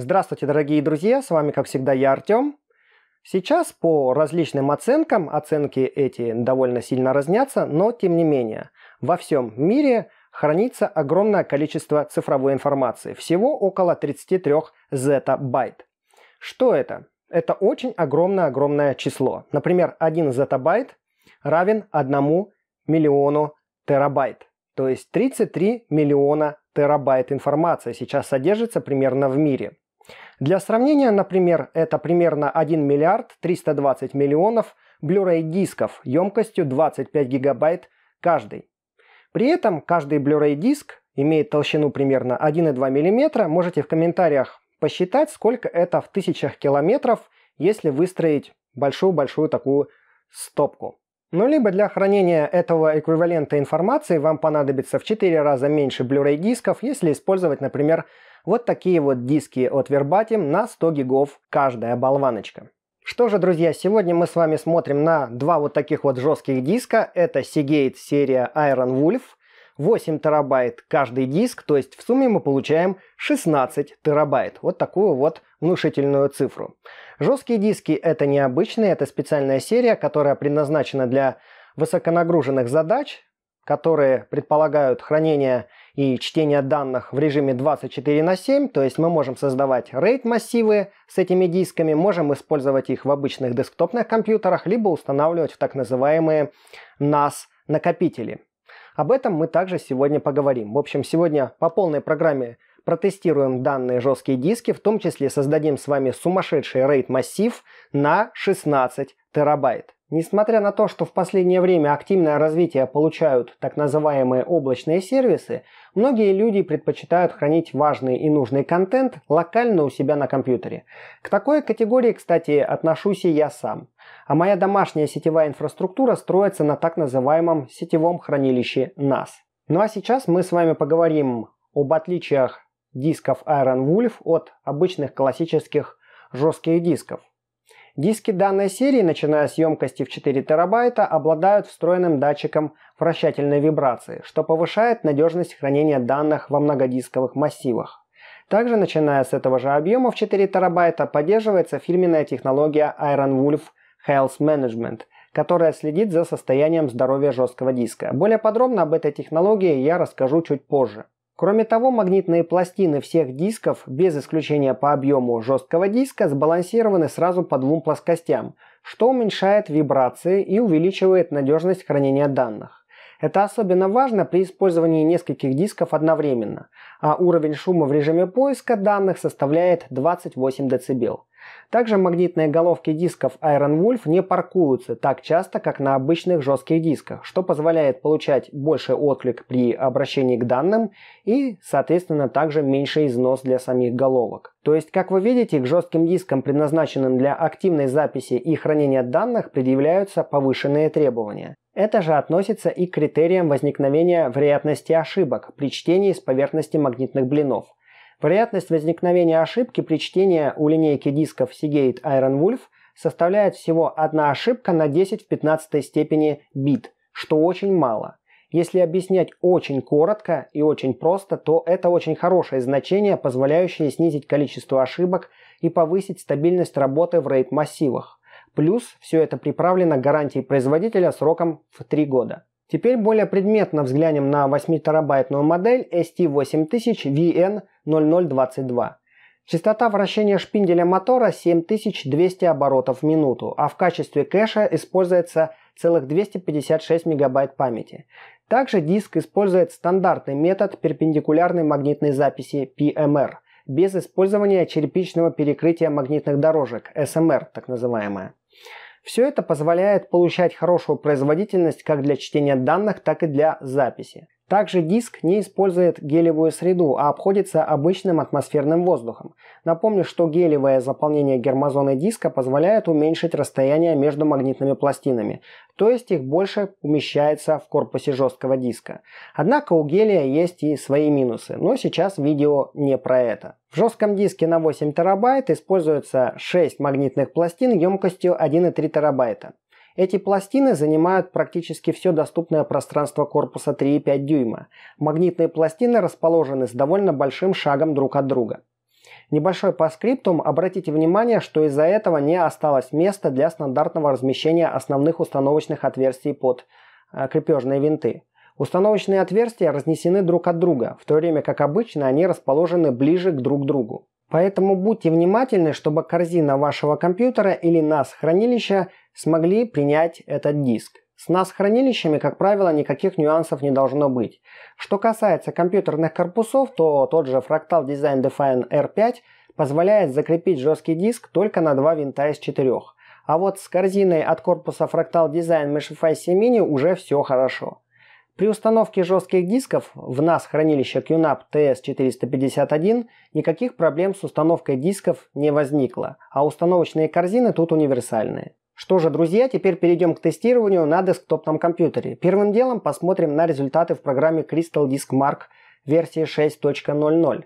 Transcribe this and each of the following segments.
Здравствуйте, дорогие друзья! С вами, как всегда, я Артем. Сейчас по различным оценкам, оценки эти довольно сильно разнятся, но тем не менее, во всем мире хранится огромное количество цифровой информации, всего около 33 зетабайт. Что это? Это очень огромное-огромное число. Например, 1 зетабайт равен 1 миллиону терабайт. То есть 33 миллиона терабайт информации сейчас содержится примерно в мире. Для сравнения, например, это примерно 1 миллиард 320 миллионов Blu-ray дисков емкостью 25 гигабайт каждый. При этом каждый Blu-ray диск имеет толщину примерно 1,2 мм. Можете в комментариях посчитать, сколько это в тысячах километров, если выстроить большую-большую такую стопку. Но либо для хранения этого эквивалента информации вам понадобится в 4 раза меньше Blu-ray дисков, если использовать, например, вот такие вот диски от Verbatim на 100 гигов каждая болваночка. Что же, друзья, сегодня мы с вами смотрим на два вот таких вот жестких диска. Это Seagate серия Iron Wolf – 8 терабайт каждый диск, то есть в сумме мы получаем 16 терабайт. Вот такую вот внушительную цифру. Жесткие диски это необычные, это специальная серия, которая предназначена для высоконагруженных задач, которые предполагают хранение и чтение данных в режиме 24 на 7, то есть мы можем создавать RAID-массивы с этими дисками, можем использовать их в обычных десктопных компьютерах, либо устанавливать в так называемые NAS-накопители. Об этом мы также сегодня поговорим. В общем, сегодня по полной программе протестируем данные жесткие диски, в том числе создадим с вами сумасшедший RAID массив на 16 терабайт. Несмотря на то, что в последнее время активное развитие получают так называемые облачные сервисы, многие люди предпочитают хранить важный и нужный контент локально у себя на компьютере. К такой категории, кстати, отношусь и я сам. А моя домашняя сетевая инфраструктура строится на так называемом сетевом хранилище NAS. Ну а сейчас мы с вами поговорим об отличиях дисков Iron Wolf от обычных классических жестких дисков. Диски данной серии, начиная с емкости в 4 терабайта, обладают встроенным датчиком вращательной вибрации, что повышает надежность хранения данных во многодисковых массивах. Также, начиная с этого же объема в 4 терабайта, поддерживается фирменная технология Iron Wolf Health Management, которая следит за состоянием здоровья жесткого диска. Более подробно об этой технологии я расскажу чуть позже. Кроме того, магнитные пластины всех дисков, без исключения по объему жесткого диска, сбалансированы сразу по двум плоскостям, что уменьшает вибрации и увеличивает надежность хранения данных. Это особенно важно при использовании нескольких дисков одновременно, а уровень шума в режиме поиска данных составляет 28 дБ. Также магнитные головки дисков Iron Wolf не паркуются так часто, как на обычных жестких дисках, что позволяет получать больше отклик при обращении к данным и, соответственно, также меньше износ для самих головок. То есть, как вы видите, к жестким дискам, предназначенным для активной записи и хранения данных, предъявляются повышенные требования. Это же относится и к критериям возникновения вероятности ошибок при чтении с поверхности магнитных блинов. Вероятность возникновения ошибки при чтении у линейки дисков Seagate Iron Wolf составляет всего одна ошибка на 10 в 15 степени бит, что очень мало. Если объяснять очень коротко и очень просто, то это очень хорошее значение, позволяющее снизить количество ошибок и повысить стабильность работы в RAID массивах. Плюс все это приправлено гарантией производителя сроком в 3 года. Теперь более предметно взглянем на 8-терабайтную модель ST8000VN0022. Частота вращения шпинделя мотора 7200 оборотов в минуту, а в качестве кэша используется целых 256 мегабайт памяти. Также диск использует стандартный метод перпендикулярной магнитной записи PMR без использования черепичного перекрытия магнитных дорожек, SMR так называемое. Все это позволяет получать хорошую производительность как для чтения данных, так и для записи. Также диск не использует гелевую среду, а обходится обычным атмосферным воздухом. Напомню, что гелевое заполнение гермозоны диска позволяет уменьшить расстояние между магнитными пластинами, то есть их больше умещается в корпусе жесткого диска. Однако у гелия есть и свои минусы, но сейчас видео не про это. В жестком диске на 8 терабайт используется 6 магнитных пластин емкостью 1,3 терабайта. Эти пластины занимают практически все доступное пространство корпуса 3,5 дюйма. Магнитные пластины расположены с довольно большим шагом друг от друга. Небольшой по скриптум, обратите внимание, что из-за этого не осталось места для стандартного размещения основных установочных отверстий под э, крепежные винты. Установочные отверстия разнесены друг от друга, в то время как обычно они расположены ближе к друг другу. Поэтому будьте внимательны, чтобы корзина вашего компьютера или NAS хранилища смогли принять этот диск. С нас хранилищами, как правило, никаких нюансов не должно быть. Что касается компьютерных корпусов, то тот же Fractal Design Define R5 позволяет закрепить жесткий диск только на два винта из четырех. А вот с корзиной от корпуса Fractal Design Meshify 7 Mini уже все хорошо. При установке жестких дисков в нас хранилище QNAP TS451 никаких проблем с установкой дисков не возникло, а установочные корзины тут универсальные. Что же, друзья, теперь перейдем к тестированию на десктопном компьютере. Первым делом посмотрим на результаты в программе Crystal Disk Mark версии 6.00.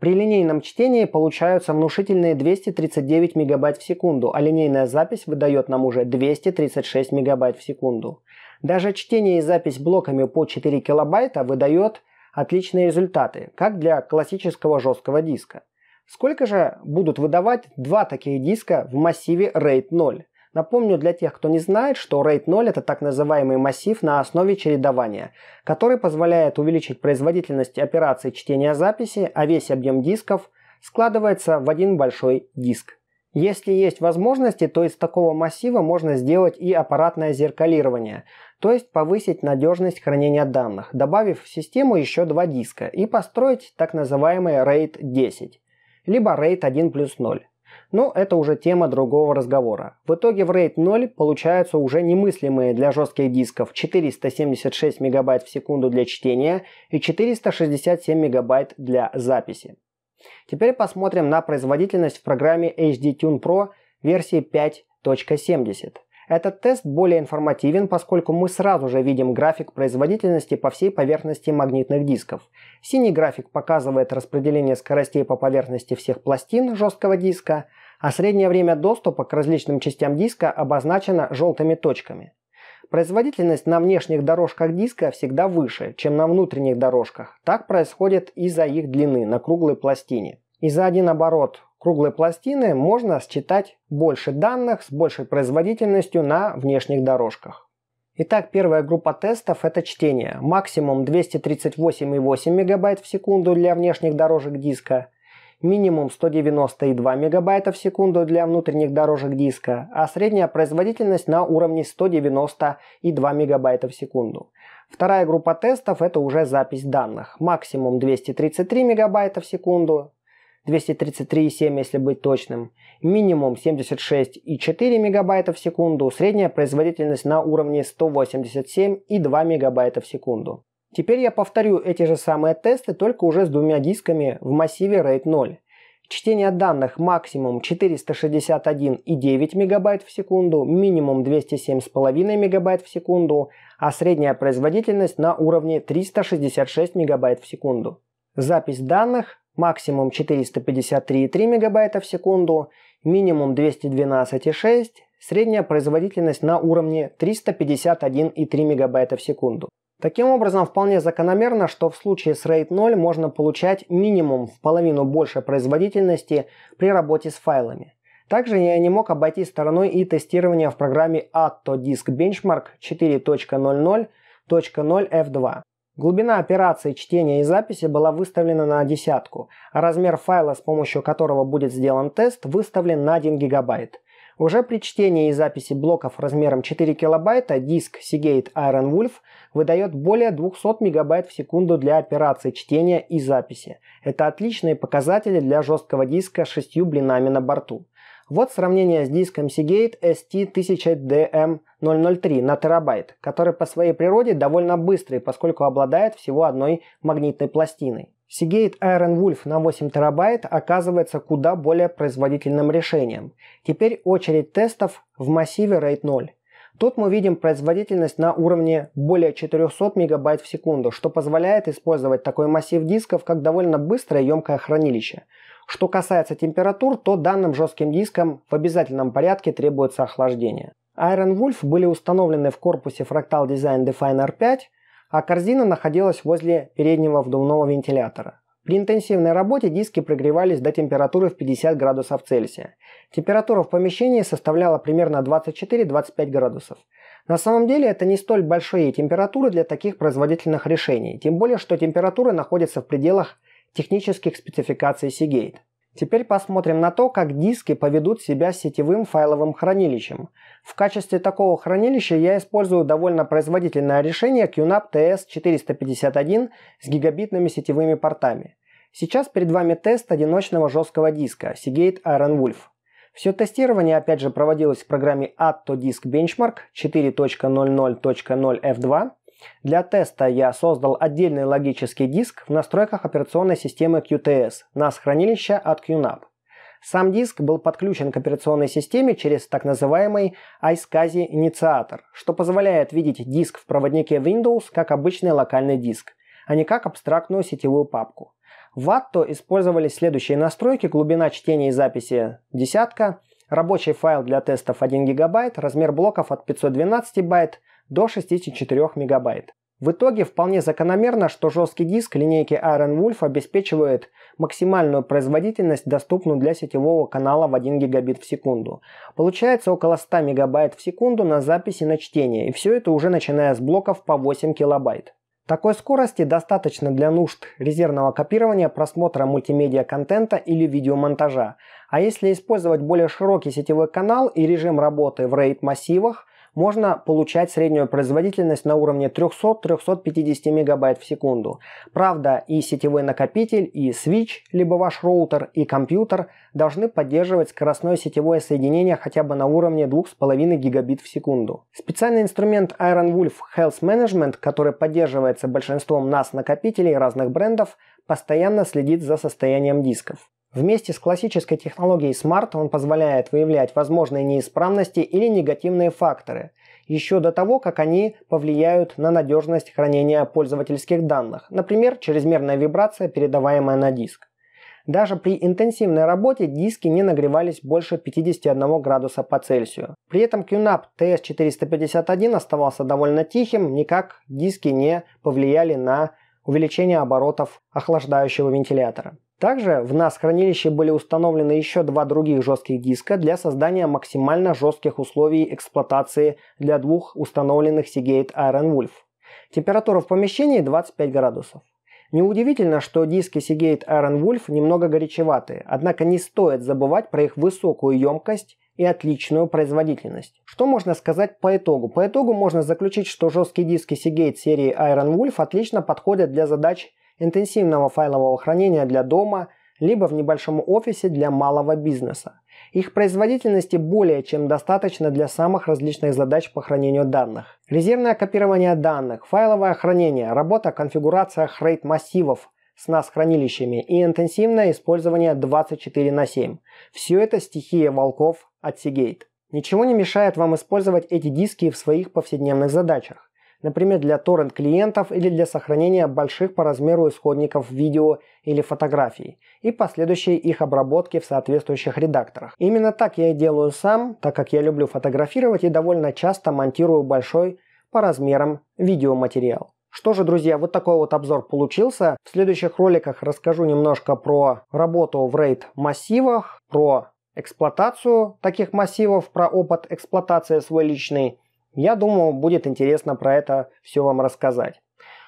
При линейном чтении получаются внушительные 239 мегабайт в секунду, а линейная запись выдает нам уже 236 мегабайт в секунду. Даже чтение и запись блоками по 4 килобайта выдает отличные результаты, как для классического жесткого диска. Сколько же будут выдавать два таких диска в массиве RAID 0? Напомню для тех, кто не знает, что RAID 0 это так называемый массив на основе чередования, который позволяет увеличить производительность операций чтения записи, а весь объем дисков складывается в один большой диск. Если есть возможности, то из такого массива можно сделать и аппаратное зеркалирование, то есть повысить надежность хранения данных, добавив в систему еще два диска и построить так называемый RAID 10, либо RAID 1 плюс 0. Но это уже тема другого разговора. В итоге в RAID 0 получаются уже немыслимые для жестких дисков 476 мегабайт в секунду для чтения и 467 мегабайт для записи. Теперь посмотрим на производительность в программе HD Tune Pro версии 5.70. Этот тест более информативен, поскольку мы сразу же видим график производительности по всей поверхности магнитных дисков. Синий график показывает распределение скоростей по поверхности всех пластин жесткого диска, а среднее время доступа к различным частям диска обозначено желтыми точками. Производительность на внешних дорожках диска всегда выше, чем на внутренних дорожках. Так происходит из-за их длины на круглой пластине. И за один оборот круглой пластины можно считать больше данных с большей производительностью на внешних дорожках. Итак, первая группа тестов – это чтение. Максимум 238,8 МБ в секунду для внешних дорожек диска, минимум 192 МБ в секунду для внутренних дорожек диска, а средняя производительность на уровне 192 МБ в секунду. Вторая группа тестов – это уже запись данных. Максимум 233 МБ в секунду, 233,7 если быть точным, минимум 76,4 МБ в секунду, средняя производительность на уровне 187,2 МБ в секунду. Теперь я повторю эти же самые тесты, только уже с двумя дисками в массиве RAID 0. Чтение данных максимум 461,9 МБ в секунду, минимум 207,5 МБ в секунду, а средняя производительность на уровне 366 МБ в секунду. Запись данных максимум 453,3 МБ в секунду, минимум 212,6, средняя производительность на уровне 351,3 МБ в секунду. Таким образом, вполне закономерно, что в случае с RAID 0 можно получать минимум в половину больше производительности при работе с файлами. Также я не мог обойти стороной и тестирование в программе Atto Disk Benchmark 4.00.0F2. Глубина операции чтения и записи была выставлена на десятку, а размер файла, с помощью которого будет сделан тест, выставлен на 1 гигабайт. Уже при чтении и записи блоков размером 4 килобайта диск Seagate Iron Wolf выдает более 200 мегабайт в секунду для операции чтения и записи. Это отличные показатели для жесткого диска с 6 блинами на борту. Вот сравнение с диском Seagate ST1000DM003 на терабайт, который по своей природе довольно быстрый, поскольку обладает всего одной магнитной пластиной. Seagate Iron Wolf на 8 терабайт оказывается куда более производительным решением. Теперь очередь тестов в массиве RAID 0. Тут мы видим производительность на уровне более 400 мегабайт в секунду, что позволяет использовать такой массив дисков как довольно быстрое емкое хранилище – что касается температур, то данным жестким дискам в обязательном порядке требуется охлаждение. Iron Wolf были установлены в корпусе Fractal Design Definer 5, а корзина находилась возле переднего вдувного вентилятора. При интенсивной работе диски прогревались до температуры в 50 градусов Цельсия. Температура в помещении составляла примерно 24-25 градусов. На самом деле это не столь большие температуры для таких производительных решений, тем более что температуры находятся в пределах технических спецификаций Seagate. Теперь посмотрим на то, как диски поведут себя с сетевым файловым хранилищем. В качестве такого хранилища я использую довольно производительное решение QNAP TS451 с гигабитными сетевыми портами. Сейчас перед вами тест одиночного жесткого диска Seagate Iron Wolf. Все тестирование опять же проводилось в программе Atto Disk Benchmark 4.00.0F2 для теста я создал отдельный логический диск в настройках операционной системы QTS на хранилище от QNAP. Сам диск был подключен к операционной системе через так называемый iSCSI инициатор, что позволяет видеть диск в проводнике Windows как обычный локальный диск, а не как абстрактную сетевую папку. В Atto использовались следующие настройки, глубина чтения и записи десятка, рабочий файл для тестов 1 ГБ, размер блоков от 512 байт, до 64 мегабайт. В итоге вполне закономерно, что жесткий диск линейки Iron Wolf обеспечивает максимальную производительность, доступную для сетевого канала в 1 гигабит в секунду. Получается около 100 мегабайт в секунду на запись и на чтение, и все это уже начиная с блоков по 8 килобайт. Такой скорости достаточно для нужд резервного копирования, просмотра мультимедиа-контента или видеомонтажа. А если использовать более широкий сетевой канал и режим работы в RAID-массивах – можно получать среднюю производительность на уровне 300-350 мегабайт в секунду. Правда, и сетевой накопитель, и switch, либо ваш роутер, и компьютер должны поддерживать скоростное сетевое соединение хотя бы на уровне 2,5 гигабит в секунду. Специальный инструмент Iron Wolf Health Management, который поддерживается большинством NAS накопителей разных брендов, постоянно следит за состоянием дисков. Вместе с классической технологией SMART он позволяет выявлять возможные неисправности или негативные факторы еще до того, как они повлияют на надежность хранения пользовательских данных, например, чрезмерная вибрация, передаваемая на диск. Даже при интенсивной работе диски не нагревались больше 51 градуса по Цельсию. При этом QNAP TS451 оставался довольно тихим, никак диски не повлияли на увеличение оборотов охлаждающего вентилятора. Также в NAS хранилище были установлены еще два других жестких диска для создания максимально жестких условий эксплуатации для двух установленных Seagate Iron Wolf. Температура в помещении 25 градусов. Неудивительно, что диски Seagate Iron Wolf немного горячеватые, однако не стоит забывать про их высокую емкость и отличную производительность. Что можно сказать по итогу? По итогу можно заключить, что жесткие диски Seagate серии Iron Wolf отлично подходят для задач интенсивного файлового хранения для дома, либо в небольшом офисе для малого бизнеса. Их производительности более чем достаточно для самых различных задач по хранению данных. Резервное копирование данных, файловое хранение, работа конфигурация конфигурациях RAID массивов с нас хранилищами и интенсивное использование 24 на 7. Все это стихия волков от Seagate. Ничего не мешает вам использовать эти диски в своих повседневных задачах например, для торрент-клиентов или для сохранения больших по размеру исходников видео или фотографий, и последующей их обработки в соответствующих редакторах. Именно так я и делаю сам, так как я люблю фотографировать и довольно часто монтирую большой по размерам видеоматериал. Что же, друзья, вот такой вот обзор получился. В следующих роликах расскажу немножко про работу в RAID массивах, про эксплуатацию таких массивов, про опыт эксплуатации свой личный я думаю, будет интересно про это все вам рассказать.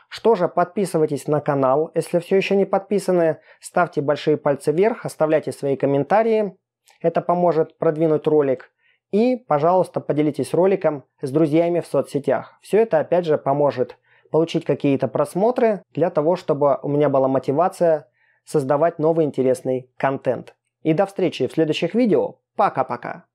Что же, подписывайтесь на канал, если все еще не подписаны, ставьте большие пальцы вверх, оставляйте свои комментарии, это поможет продвинуть ролик. И, пожалуйста, поделитесь роликом с друзьями в соцсетях. Все это, опять же, поможет получить какие-то просмотры для того, чтобы у меня была мотивация создавать новый интересный контент. И до встречи в следующих видео. Пока-пока!